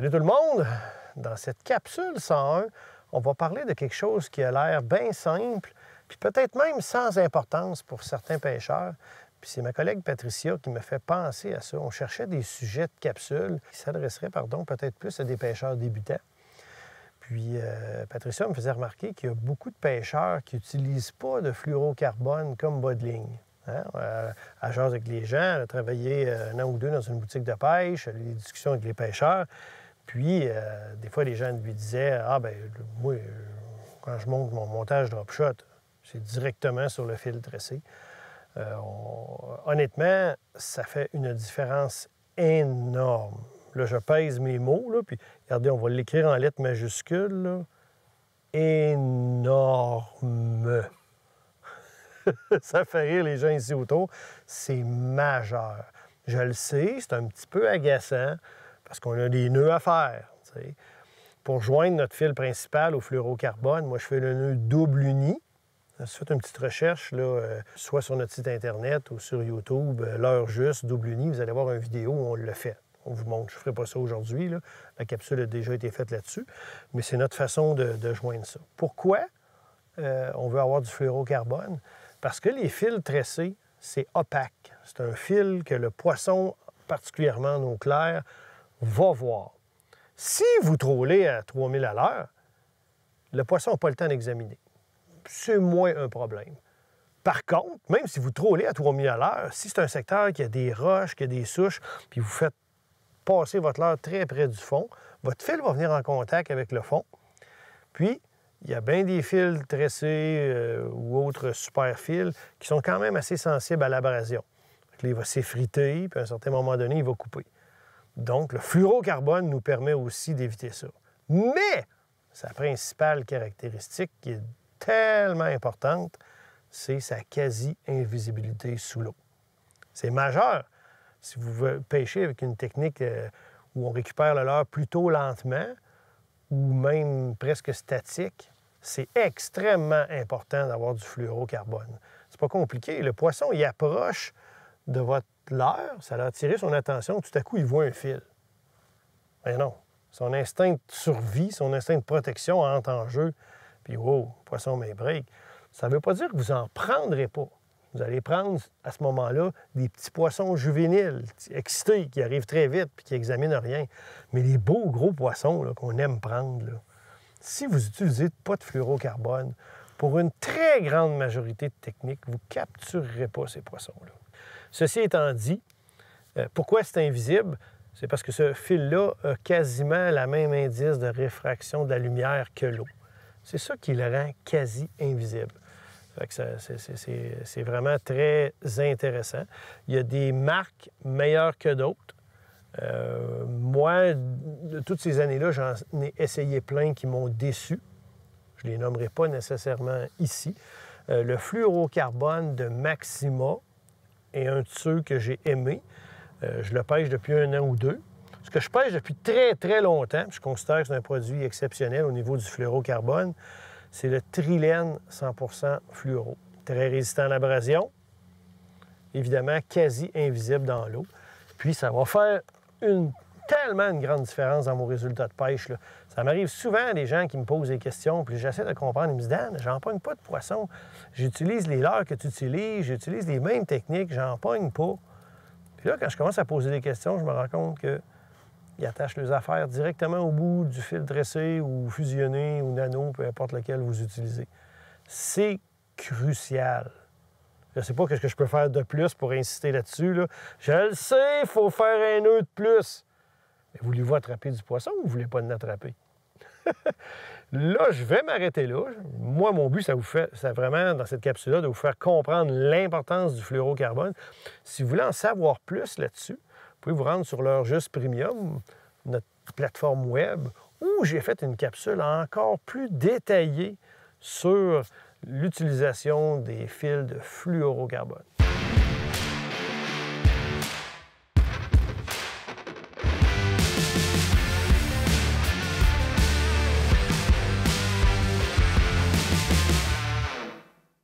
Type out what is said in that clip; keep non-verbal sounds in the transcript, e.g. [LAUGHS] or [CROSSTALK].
Salut tout le monde! Dans cette capsule 101, on va parler de quelque chose qui a l'air bien simple, puis peut-être même sans importance pour certains pêcheurs. Puis c'est ma collègue Patricia qui me fait penser à ça. On cherchait des sujets de capsule qui s'adresseraient, pardon, peut-être plus à des pêcheurs débutants. Puis euh, Patricia me faisait remarquer qu'il y a beaucoup de pêcheurs qui n'utilisent pas de fluorocarbone comme bas de ligne. Hein. Euh, à avec les gens, elle a travaillé euh, un an ou deux dans une boutique de pêche, les discussions avec les pêcheurs. Puis, euh, des fois, les gens lui disaient Ah, ben moi, euh, quand je monte mon montage drop-shot, c'est directement sur le fil dressé. Euh, honnêtement, ça fait une différence énorme. Là, je pèse mes mots, là, puis regardez, on va l'écrire en lettres majuscules. Énorme. [LAUGHS] ça fait rire les gens ici autour. C'est majeur. Je le sais, c'est un petit peu agaçant parce qu'on a des nœuds à faire. Pour joindre notre fil principal au fluorocarbone, moi, je fais le nœud double uni. faites une petite recherche, là, euh, soit sur notre site Internet ou sur YouTube, euh, l'heure juste, double uni, vous allez voir une vidéo où on le fait. On vous montre. Je ne ferai pas ça aujourd'hui. La capsule a déjà été faite là-dessus. Mais c'est notre façon de, joindre ça. Pourquoi euh, on veut avoir du fluorocarbone? Parce que les fils tressés, c'est opaque. C'est un fil que le poisson, particulièrement en clair, va voir. Si vous trollez à 3000 à l'heure, le poisson n'a pas le temps d'examiner. C'est moins un problème. Par contre, même si vous trollez à 3000 à l'heure, si c'est un secteur qui a des roches, qui a des souches, puis vous faites passer votre leurre très près du fond, votre fil va venir en contact avec le fond. Puis, il y a bien des fils tressés euh, ou autres super fils qui sont quand même assez sensibles à l'abrasion. Il va s'effriter, puis à un certain moment donné, il va couper. Donc, le fluorocarbone nous permet aussi d'éviter ça. Mais sa principale caractéristique qui est tellement importante, c'est sa quasi-invisibilité sous l'eau. C'est majeur. Si vous pêchez avec une technique euh, où on récupère le leurre plutôt lentement ou même presque statique, c'est extrêmement important d'avoir du fluorocarbone. C'est pas compliqué. Le poisson, il approche de votre l'heure, ça l'a attiré son attention. Tout à coup, il voit un fil. Mais non. Son instinct de survie, son instinct de protection entre en jeu. Puis, wow, poisson mais break. Ça ne veut pas dire que vous en prendrez pas. Vous allez prendre, à ce moment-là, des petits poissons juvéniles, excités, qui arrivent très vite puis qui n'examinent rien. Mais les beaux, gros poissons qu'on aime prendre, si vous n'utilisez pas de fluorocarbone, pour une très grande majorité de techniques, vous ne capturerez pas ces poissons-là. Ceci étant dit, euh, pourquoi c'est invisible? C'est parce que ce fil-là a quasiment la même indice de réfraction de la lumière que l'eau. C'est ça qui le rend quasi invisible. C'est vraiment très intéressant. Il y a des marques meilleures que d'autres. Euh, moi, de toutes ces années-là, j'en ai essayé plein qui m'ont déçu. Je ne les nommerai pas nécessairement ici. Euh, le fluorocarbone de Maxima, et un de que j'ai aimé. Euh, je le pêche depuis un an ou deux. Ce que je pêche depuis très, très longtemps, puis je considère que c'est un produit exceptionnel au niveau du fluorocarbone, c'est le trilène 100 fluoro. Très résistant à l'abrasion, évidemment quasi invisible dans l'eau. Puis ça va faire une tellement une grande différence dans mon résultat de pêche. Ça m'arrive souvent, des gens qui me posent des questions, puis j'essaie de comprendre. Ils me disent Dan, j'en pas de poisson. J'utilise les leurres que tu utilises, j'utilise les mêmes techniques, j'en pogne pas. Puis là, quand je commence à poser des questions, je me rends compte que attachent les affaires directement au bout du fil dressé ou fusionné ou nano, peu importe lequel vous utilisez. C'est crucial. Je ne sais pas ce que je peux faire de plus pour insister là-dessus. Je le sais, il faut faire un nœud de plus voulez-vous attraper du poisson ou vous voulez pas en attraper? [LAUGHS] là, je vais m'arrêter là. Moi, mon but, ça vous fait, ça vraiment, dans cette capsule-là, de vous faire comprendre l'importance du fluorocarbone. Si vous voulez en savoir plus là-dessus, vous pouvez vous rendre sur leur Juste Premium, notre plateforme web, où j'ai fait une capsule encore plus détaillée sur l'utilisation des fils de fluorocarbone.